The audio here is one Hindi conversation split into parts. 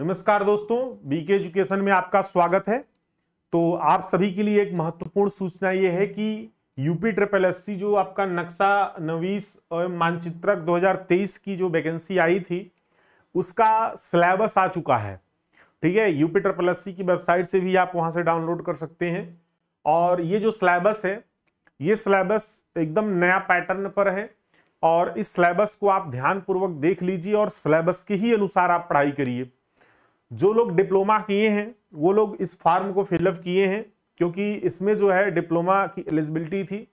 नमस्कार दोस्तों बीके एजुकेशन में आपका स्वागत है तो आप सभी के लिए एक महत्वपूर्ण सूचना ये है कि यूपी ट्रिपल एस जो आपका नक्शा नवीस और मानचित्रक 2023 की जो वैकेंसी आई थी उसका सिलेबस आ चुका है ठीक है यूपी ट्रिपल एस की वेबसाइट से भी आप वहां से डाउनलोड कर सकते हैं और ये जो सिलेबस है ये सिलेबस एकदम नया पैटर्न पर है और इस सिलेबस को आप ध्यानपूर्वक देख लीजिए और सिलेबस के ही अनुसार आप पढ़ाई करिए जो लोग डिप्लोमा किए हैं वो लोग इस फार्म को फिलअप किए हैं क्योंकि इसमें जो है डिप्लोमा की एलिजिबिलिटी थी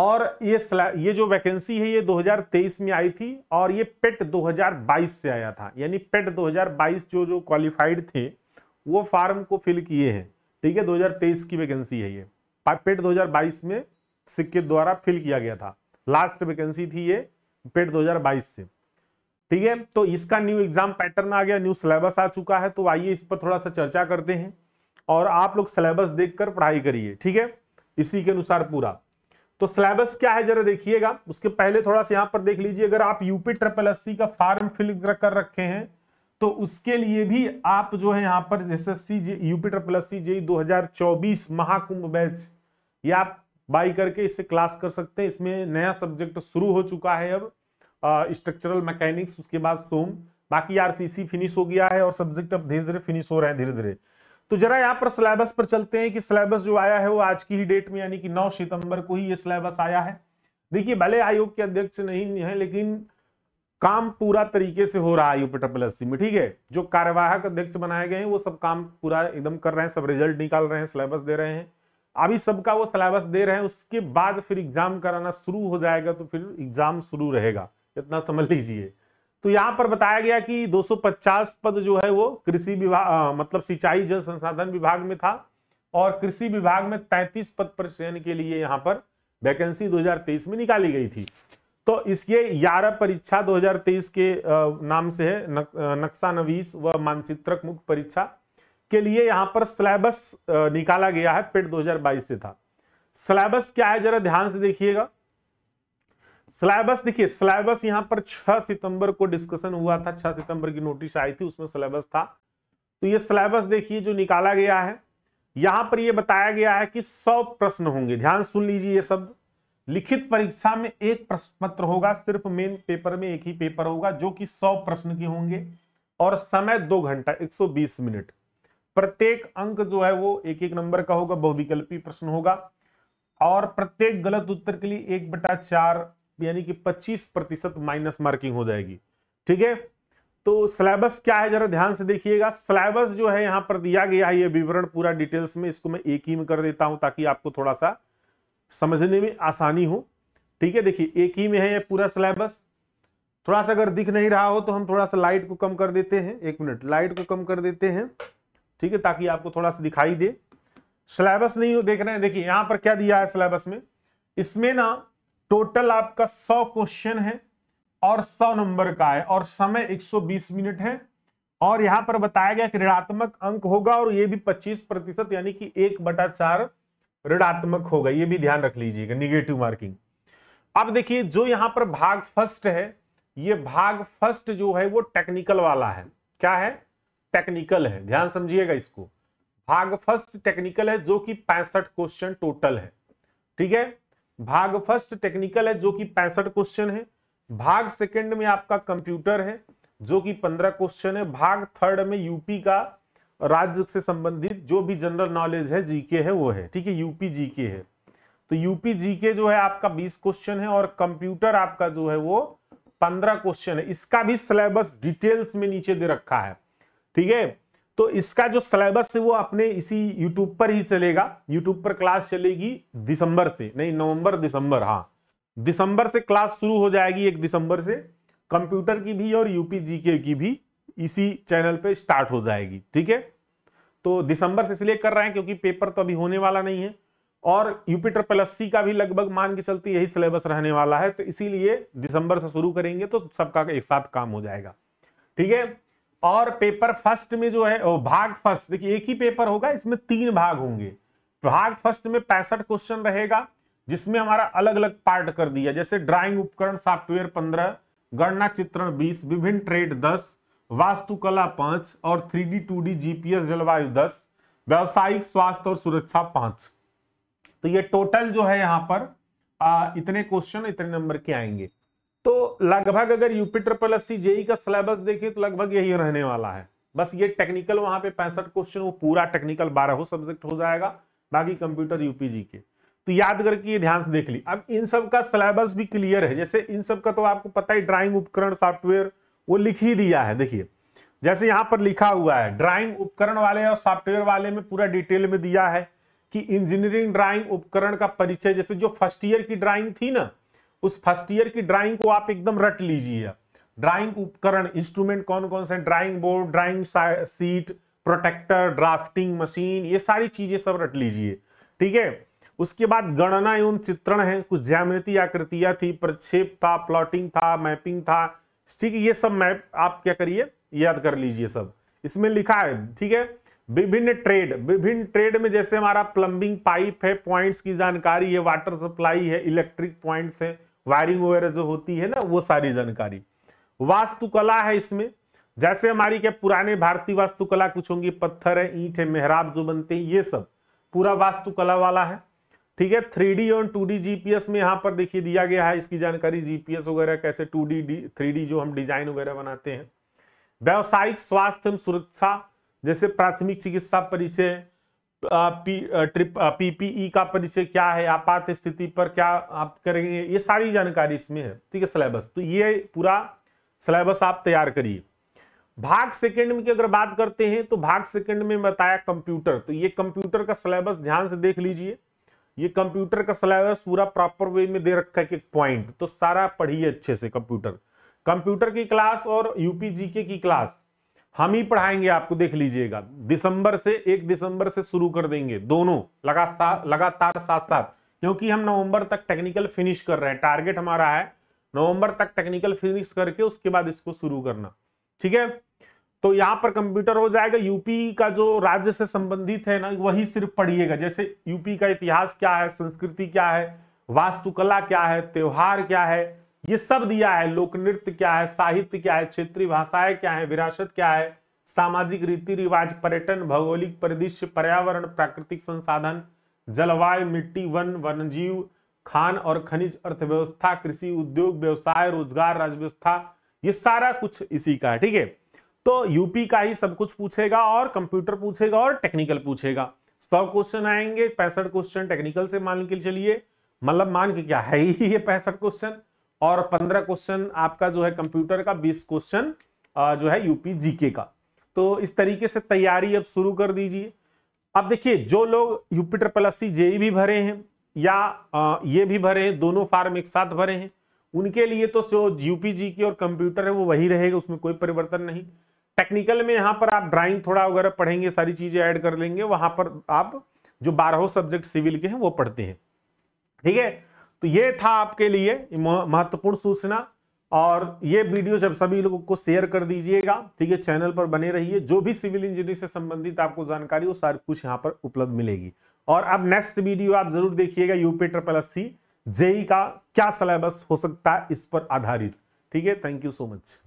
और ये ये जो वैकेंसी है ये 2023 में आई थी और ये पेट 2022 से आया था यानी पेट 2022 जो जो क्वालिफाइड थे वो फार्म को फिल किए हैं ठीक है 2023 की वैकेंसी है ये पेट 2022 में सिक्के द्वारा फिल किया गया था लास्ट वैकेंसी थी ये पेट 2022 से ठीक है तो इसका न्यू एग्जाम पैटर्न आ गया न्यू सिलेबस आ चुका है तो आइए इस पर थोड़ा सा चर्चा करते हैं और आप लोग सिलेबस देखकर पढ़ाई करिए ठीक है इसी के अनुसार पूरा तो सिलेबस क्या है जरा देखिएगा उसके पहले थोड़ा सा यहां पर देख लीजिए अगर आप यूपी ट्रिपल एस का फॉर्म फिल कर रखे हैं तो उसके लिए भी आप जो है यहाँ पर जैसे C J UP triple S C J दो महाकुंभ बैच ये आप बाई करके इससे क्लास कर सकते हैं इसमें नया सब्जेक्ट शुरू हो चुका है अब स्ट्रक्चरल मैकेनिक्स उसके बाद तुम बाकी आरसीसी फिनिश हो गया है और सब्जेक्ट अब धीरे धीरे फिनिश हो रहे हैं धीरे धीरे तो जरा यहाँ पर सिलेबस पर चलते हैं कि सिलेबस जो आया है वो आज की ही डेट में यानी कि 9 सितंबर को ही ये सिलेबस आया है देखिए भले आयोग के अध्यक्ष नहीं है लेकिन काम पूरा तरीके से हो रहा है यूपीटा में ठीक है जो कार्यवाहक अध्यक्ष बनाए गए हैं वो सब काम पूरा एकदम कर रहे हैं सब रिजल्ट निकाल रहे हैं सिलेबस दे रहे हैं अभी सबका वो सिलेबस दे रहे हैं उसके बाद फिर एग्जाम कराना शुरू हो जाएगा तो फिर एग्जाम शुरू रहेगा इतना समझ लीजिए तो यहाँ पर बताया गया कि 250 पद जो है वो कृषि विभाग मतलब सिंचाई जल संसाधन विभाग में था और कृषि विभाग में 33 पद पर चयन के लिए यहाँ पर वैकेंसी 2023 में निकाली गई थी तो इसके ग्यारह परीक्षा 2023 के नाम से है नक्शा नवीस व मानचित्रक मुक्त परीक्षा के लिए यहाँ पर सिलेबस निकाला गया है पेट 2022 से था सिलेबस क्या है जरा ध्यान से देखिएगा सिलेबस देखिए सिलेबस यहां पर 6 सितंबर को डिस्कशन हुआ था 6 सितंबर की नोटिस आई थी उसमें सिलेबस था तो ये सिलेबस देखिए जो निकाला गया है यहां पर यह बताया गया है कि 100 प्रश्न होंगे ध्यान सुन लीजिए ये शब्द लिखित परीक्षा में एक प्रश्न पत्र होगा सिर्फ मेन पेपर में एक ही पेपर होगा जो कि सौ प्रश्न के होंगे और समय दो घंटा बीस मिनट प्रत्येक अंक जो है वो एक एक नंबर का होगा बहुविकल्पी प्रश्न होगा और प्रत्येक गलत उत्तर के लिए एक बटा चार यानी कि 25 प्रतिशत माइनस मार्किंग हो जाएगी ठीक है तो सिलेबस क्या है जरा ध्यान से देखिएगा सिलेबस जो है यहां पर दिया गया है ये विवरण पूरा डिटेल्स में इसको मैं एक ही में कर देता हूं ताकि आपको थोड़ा सा समझने में आसानी हो ठीक है देखिए एक ही में है ये पूरा सिलेबस थोड़ा सा अगर दिख नहीं रहा हो तो हम थोड़ा सा लाइट को कम कर देते हैं एक मिनट लाइट को कम कर देते हैं ठीक है ताकि आपको थोड़ा सा दिखाई दे सिलेबस नहीं हो देख रहे हैं देखिए यहां पर क्या दिया है सिलेबस में इसमें ना टोटल आपका 100 क्वेश्चन है और 100 नंबर का है और समय 120 मिनट है और यहां पर बताया गया कि ऋणात्मक अंक होगा और ये भी 25 प्रतिशत यानी कि एक बटा चार ऋणात्मक होगा ये भी ध्यान रख लीजिएगा निगेटिव मार्किंग अब देखिए जो यहां पर भाग फर्स्ट है ये भाग फर्स्ट जो है वो टेक्निकल वाला है क्या है टेक्निकल है ध्यान समझिएगा इसको भाग फर्स्ट टेक्निकल है जो कि पैंसठ क्वेश्चन टोटल है ठीक है भाग फर्स्ट टेक्निकल है जो कि पैंसठ क्वेश्चन है भाग सेकंड में आपका कंप्यूटर है जो कि पंद्रह क्वेश्चन है भाग थर्ड में यूपी का राज्य से संबंधित जो भी जनरल नॉलेज है जीके है वो है ठीक है यूपी जीके है तो यूपी जीके जो है आपका बीस क्वेश्चन है और कंप्यूटर आपका जो है वो पंद्रह क्वेश्चन है इसका भी सिलेबस डिटेल्स में नीचे दे रखा है ठीक है तो इसका जो सिलेबस है वो अपने इसी यूट्यूब पर ही चलेगा यूट्यूब पर क्लास चलेगी दिसंबर से नहीं नवंबर दिसंबर हाँ दिसंबर से क्लास शुरू हो जाएगी एक दिसंबर से कंप्यूटर की भी और यूपी जीके की भी इसी चैनल पे स्टार्ट हो जाएगी ठीक है तो दिसंबर से इसलिए कर रहे हैं क्योंकि पेपर तो अभी होने वाला नहीं है और यूपीटर प्लस सी का भी लगभग मान के चलते यही सिलेबस रहने वाला है तो इसीलिए दिसंबर से शुरू करेंगे तो सबका एक साथ काम हो जाएगा ठीक है और पेपर फर्स्ट में जो है भाग फर्स्ट देखिए एक ही पेपर होगा इसमें तीन भाग होंगे तो भाग फर्स्ट में पैंसठ क्वेश्चन रहेगा जिसमें हमारा अलग अलग पार्ट कर दिया जैसे ड्राइंग उपकरण सॉफ्टवेयर पंद्रह गणना चित्रण बीस विभिन्न ट्रेड दस वास्तुकला पांच और three D two D GPS जलवायु दस व्यावसायिक स्वास्थ्य और सुरक्षा पांच तो ये टोटल जो है यहाँ पर आ, इतने क्वेश्चन इतने नंबर के आएंगे लगभग अगर UP triple S C JE का सिलेबस देखिए तो लगभग यही रहने वाला है बस ये टेक्निकल वहां पे पैंसठ क्वेश्चन वो पूरा टेक्निकल बारहों सब्जेक्ट हो जाएगा बाकी कंप्यूटर यूपीजी के तो याद करके ये ध्यान से देख ली अब इन सब का सिलेबस भी क्लियर है जैसे इन सब का तो आपको पता ही ड्राइंग उपकरण सॉफ्टवेयर वो लिख ही दिया है देखिए जैसे यहाँ पर लिखा हुआ है ड्राइंग उपकरण वाले और सॉफ्टवेयर वाले में पूरा डिटेल में दिया है कि इंजीनियरिंग ड्राइंग उपकरण का परिचय जैसे जो फर्स्ट ईयर की ड्राइंग थी ना उस फर्स्ट ईयर की ड्राइंग को आप एकदम रट लीजिए ड्राइंग उपकरण इंस्ट्रूमेंट कौन कौन से drawing board drawing sheet protractor drafting machine ये सारी चीजें सब रट लीजिए ठीक है उसके बाद गणना एवं चित्रण है कुछ ज्यामिति आकृतियां थी प्रक्षेप था प्लॉटिंग था मैपिंग था ठीक है ये सब मैप आप क्या करिए याद कर लीजिए सब इसमें लिखा है ठीक है विभिन्न ट्रेड विभिन्न ट्रेड में जैसे हमारा प्लम्बिंग पाइप है पॉइंट्स की जानकारी है वाटर सप्लाई है इलेक्ट्रिक पॉइंट्स है वायरिंग वगैरह जो होती है ना वो सारी जानकारी वास्तुकला है इसमें जैसे हमारी क्या पुराने भारतीय वास्तुकला कुछ होंगी पत्थर है ईंट है मेहराब जो बनते हैं ये सब पूरा वास्तुकला वाला है ठीक है थ्री डी और टू डी जीपीएस में यहाँ पर देखिए दिया गया है इसकी जानकारी जीपीएस वगैरह कैसे टू डी थ्री डी जो हम डिजाइन वगैरह बनाते हैं व्यावसायिक स्वास्थ्य एवं सुरक्षा जैसे प्राथमिक चिकित्सा परिचय पीपीई का परिचय क्या है आपात स्थिति पर क्या आप करेंगे ये सारी जानकारी इसमें है ठीक है सिलेबस तो ये पूरा सिलेबस आप तैयार करिए भाग सेकंड की अगर बात करते हैं तो भाग सेकंड में बताया कंप्यूटर तो ये कंप्यूटर का सिलेबस ध्यान से देख लीजिए ये कंप्यूटर का सिलेबस पूरा प्रॉपर वे में दे रखा है कि पॉइंट तो सारा पढ़िए अच्छे से कंप्यूटर कंप्यूटर की क्लास और यूपी जीके की क्लास हम ही पढ़ाएंगे आपको देख लीजिएगा दिसंबर से एक दिसंबर से शुरू कर देंगे दोनों लगातार लगातार साथ साथ क्योंकि हम नवंबर तक टेक्निकल फिनिश कर रहे हैं टारगेट हमारा है नवंबर तक टेक्निकल फिनिश करके उसके बाद इसको शुरू करना ठीक है तो यहाँ पर कंप्यूटर हो जाएगा यूपी का जो राज्य से संबंधित है ना वही सिर्फ पढ़िएगा जैसे यूपी का इतिहास क्या है संस्कृति क्या है वास्तुकला क्या है त्योहार क्या है ये सब दिया है लोक नृत्य क्या है साहित्य क्या है क्षेत्रीय भाषाएं क्या है विरासत क्या है सामाजिक रीति रिवाज पर्यटन भौगोलिक परिदृश्य पर्यावरण प्राकृतिक संसाधन जलवायु मिट्टी वन वन्यजीव खान और खनिज अर्थव्यवस्था कृषि उद्योग व्यवसाय रोजगार राजव्यवस्था ये सारा कुछ इसी का है ठीक है तो यूपी का ही सब कुछ पूछेगा और कंप्यूटर पूछेगा और टेक्निकल पूछेगा सौ क्वेश्चन आएंगे पैंसठ क्वेश्चन टेक्निकल से मान के चलिए मतलब मान के क्या है ही ये पैंसठ क्वेश्चन और पंद्रह क्वेश्चन आपका जो है कंप्यूटर का बीस क्वेश्चन जो है यूपी जीके का तो इस तरीके से तैयारी अब शुरू कर दीजिए अब देखिए जो लोग यूपी ट्रिपल एस जेई भी भरे हैं या ये भी भरे हैं दोनों फार्म एक साथ भरे हैं उनके लिए तो जो यूपी जी की और कंप्यूटर है वो वही रहेगा उसमें कोई परिवर्तन नहीं टेक्निकल में यहाँ पर आप ड्राइंग थोड़ा वगैरह पढ़ेंगे सारी चीजें ऐड कर लेंगे वहां पर आप जो बारहों सब्जेक्ट सिविल के हैं वो पढ़ते हैं ठीक है तो ये था आपके लिए महत्वपूर्ण सूचना और ये वीडियो जब सभी लोगों को शेयर कर दीजिएगा ठीक है चैनल पर बने रहिए जो भी सिविल इंजीनियरिंग से संबंधित आपको जानकारी वो सारी कुछ यहाँ पर उपलब्ध मिलेगी और अब नेक्स्ट वीडियो आप जरूर देखिएगा UP triple S C JE का क्या सिलेबस हो सकता है इस पर आधारित ठीक है थैंक यू सो मच